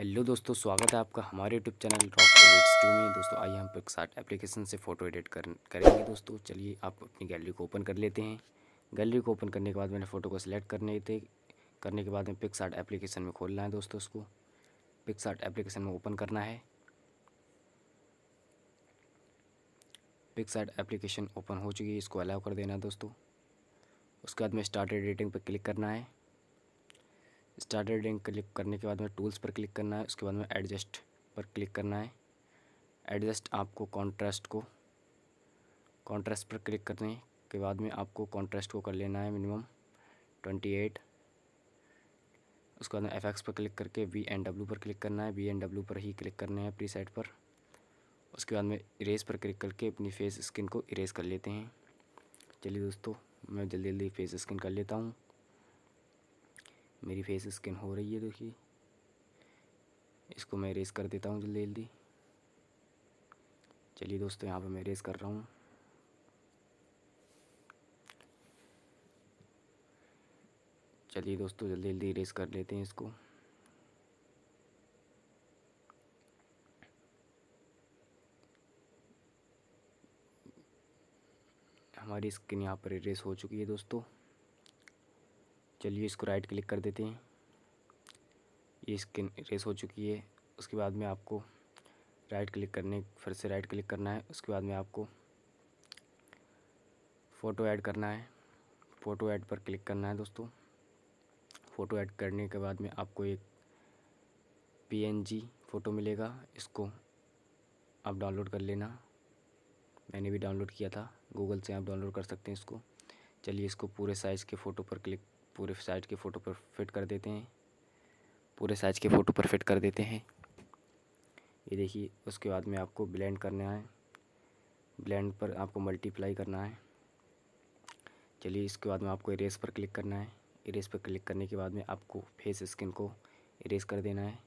hello दोस्तों स्वागत है आपका हमारे YouTube channel Rock Edits two में दोस्तों आइए हम पिकसार्ट एप्लीकेशन से फ़ोटो एडिट कर करेंगे दोस्तों चलिए आप अपनी गैलरी को ओपन कर लेते हैं गैलरी को ओपन करने के बाद मैंने फ़ोटो को सिलेक्ट करने थे करने के बाद में पिकसार्ट एप्लीकेशन में खोलना है दोस्तों उसको पिकसार्ट एप्लीकेशन में ओपन करना है पिकसार्ट एप्लीकेशन ओपन हो चुकी है इसको अलाउ कर देना है दोस्तों उसके बाद में स्टार्ट एडिटिंग पर क्लिक करना है स्टार्टर लिंक क्लिक करने के बाद में टूल्स पर क्लिक करना है उसके बाद में एडजस्ट पर क्लिक करना है एडजस्ट आपको कॉन्ट्रास्ट को कॉन्ट्रास्ट पर क्लिक करने के बाद में आपको कॉन्ट्रास्ट को कर लेना है मिनिमम ट्वेंटी एट उसके बाद में एफ पर क्लिक करके वी एंड डब्ल्यू पर क्लिक करना है वी एन डब्ल्यू पर ही क्लिक करना है प्री साइड पर उसके बाद में इरेज पर क्लिक करके अपनी फेस स्किन को इरेज कर लेते हैं चलिए दोस्तों मैं जल्दी जल्दी फेस स्किन कर लेता हूँ मेरी फेस स्किन हो रही है देखिए इसको मैं रेस कर देता हूँ जल्दी जल्दी चलिए दोस्तों यहाँ पे मैं रेस कर रहा हूँ चलिए दोस्तों जल्दी जल्दी रेस कर लेते हैं इसको हमारी स्किन यहाँ पर रेस हो चुकी है दोस्तों चलिए इसको राइट क्लिक कर देते हैं ये स्किन रेस हो चुकी है उसके बाद में आपको राइट क्लिक करने फिर से राइट क्लिक करना है उसके बाद में आपको फ़ोटो ऐड करना है फ़ोटो ऐड पर क्लिक करना है दोस्तों फ़ोटो ऐड करने के बाद में आपको एक पीएनजी फ़ोटो मिलेगा इसको आप डाउनलोड कर लेना मैंने भी डाउनलोड किया था गूगल से आप डाउनलोड कर सकते हैं इसको चलिए इसको पूरे साइज़ के फ़ोटो पर क्लिक पूरे साइज के फ़ोटो पर फिट कर देते हैं पूरे साइज के फ़ोटो पर फिट कर देते हैं ये देखिए उसके बाद में आपको ब्लेंड करना है ब्लेंड पर आपको मल्टीप्लाई करना है चलिए इसके बाद में आपको इरेज पर क्लिक करना है इरेज पर क्लिक करने के बाद में आपको फेस स्किन को इरेज कर देना है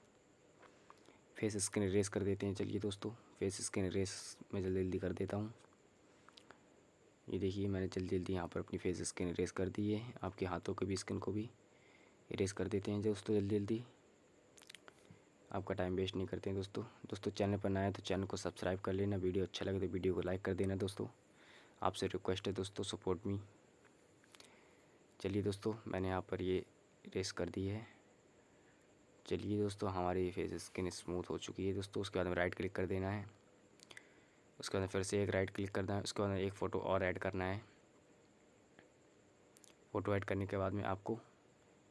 फेस स्किन इरेज कर देते हैं चलिए दोस्तों फेस स्किन इरेज मैं जल्दी जल्दी कर देता हूँ ये देखिए मैंने जल्दी जल्दी यहाँ पर अपनी फेस स्किन इरेज कर दी है आपके हाथों की भी स्किन को भी इरेज कर देते हैं दोस्तों जल्दी जल्दी आपका टाइम वेस्ट नहीं करते हैं दोस्तों दोस्तों चैनल पर नया तो चैनल को सब्सक्राइब कर लेना वीडियो अच्छा लगे तो वीडियो को लाइक कर देना दोस्तों आपसे रिक्वेस्ट है दोस्तों सपोर्ट मी चलिए दोस्तों मैंने यहाँ पर ये रेस कर दी है चलिए दोस्तों हमारी फेस स्किन स्मूथ हो चुकी है दोस्तों उसके बाद में राइट क्लिक कर देना है उसके बाद फिर से एक राइट क्लिक करना है उसके बाद एक फ़ोटो और ऐड करना है फ़ोटो ऐड करने के बाद में आपको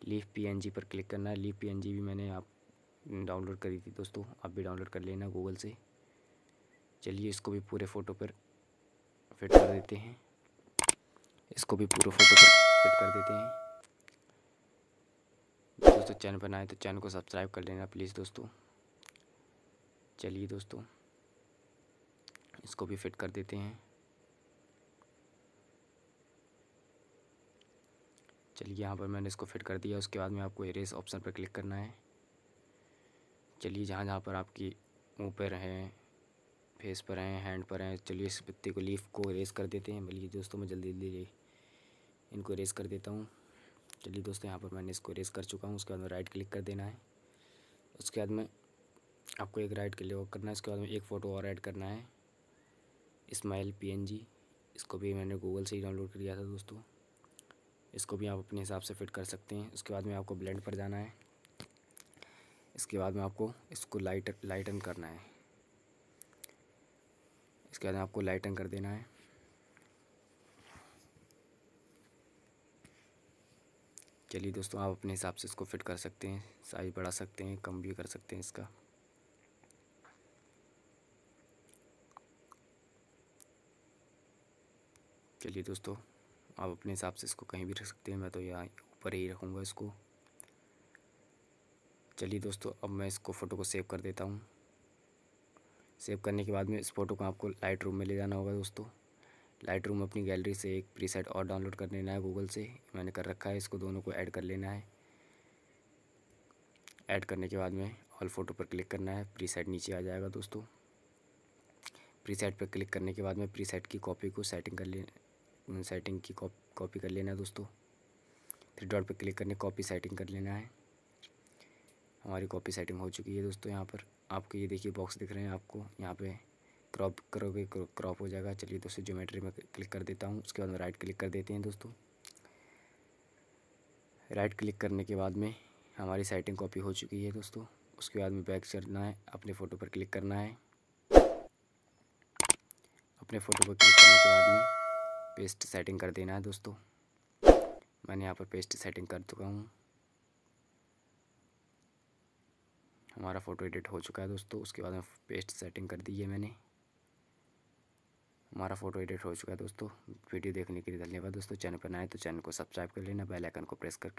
लीफ पीएनजी पर क्लिक करना है लीफ पीएनजी भी मैंने आप डाउनलोड करी थी दोस्तों आप भी डाउनलोड कर लेना गूगल से चलिए इसको भी पूरे फ़ोटो पर फिट कर देते हैं इसको भी पूरे फ़ोटो पर फिट कर देते हैं दोस्तों चैनल बनाए तो चैनल को सब्सक्राइब कर लेना प्लीज़ दोस्तों चलिए दोस्तों इसको भी फिट कर देते हैं चलिए यहाँ पर मैंने इसको फिट कर दिया उसके बाद में आपको एरेस ऑप्शन पर क्लिक करना है चलिए जहाँ जहाँ पर आपकी मुँह पर हैं फेस पर हैं हैंड पर हैं चलिए इस पत्ते को लीफ को रेस कर देते हैं बल्कि दोस्तों मैं जल्दी जल्दी इनको रेस कर देता हूँ चलिए दोस्तों यहाँ पर मैंने इसको रेस कर चुका हूँ उसके बाद में राइट क्लिक कर देना है उसके बाद में आपको एक राइट क्लिक करना है उसके बाद में एक फ़ोटो और ऐड करना है इस्माइल पी इसको भी मैंने गूगल से ही डाउनलोड कर लिया था दोस्तों इसको भी आप अपने हिसाब से फिट कर सकते हैं उसके बाद में आपको ब्लेंड पर जाना है इसके बाद में आपको इसको लाइट लाइटन करना है इसके बाद में आपको लाइटन कर देना है चलिए दोस्तों आप अपने हिसाब से इसको फिट कर सकते हैं साइज़ बढ़ा सकते हैं कम भी कर सकते हैं इसका चलिए दोस्तों आप अपने हिसाब से इसको कहीं भी रख सकते हैं मैं तो यहाँ ऊपर ही रखूँगा इसको चलिए दोस्तों अब मैं इसको फ़ोटो को सेव कर देता हूँ सेव करने के बाद में इस फ़ोटो को आपको लाइट रूम में ले जाना होगा दोस्तों लाइट रूम अपनी गैलरी से एक प्रीसेट और डाउनलोड कर लेना है गूगल से मैंने कर रखा है इसको दोनों को ऐड कर लेना है ऐड करने के बाद में ऑल फ़ोटो पर क्लिक करना है प्रीसेट नीचे आ जाएगा दोस्तों प्रीसेट पर क्लिक करने के बाद में प्रीसेट की कॉपी को सेटिंग कर ले सेटिंग की कॉपी कर लेना है दोस्तों थ्री डॉट पर क्लिक करने कॉपी सेटिंग कर लेना है हमारी कॉपी सेटिंग हो चुकी है दोस्तों यहाँ पर आपको ये देखिए बॉक्स दिख रहे हैं आपको यहाँ पे क्रॉप करोगे क्रॉप हो जाएगा चलिए दोस्तों ज्योमेट्री में क्लिक कर देता हूँ उसके बाद में राइट क्लिक कर देते हैं दोस्तों राइट क्लिक करने के बाद में हमारी सेटिंग कॉपी हो चुकी है दोस्तों उसके बाद में बैक चलना है अपने फ़ोटो पर क्लिक करना है अपने फ़ोटो पर क्लिक करने के बाद में पेस्ट सेटिंग कर देना है दोस्तों मैंने यहाँ पर पेस्ट सेटिंग कर चुका हूँ हमारा फ़ोटो एडिट हो चुका है दोस्तों उसके बाद में पेस्ट सेटिंग कर दी है मैंने हमारा फ़ोटो एडिट हो चुका है दोस्तों वीडियो देखने के लिए धन्यवाद दोस्तों चैनल पर नए तो चैनल को सब्सक्राइब कर लेना बेल आइकन को प्रेस करके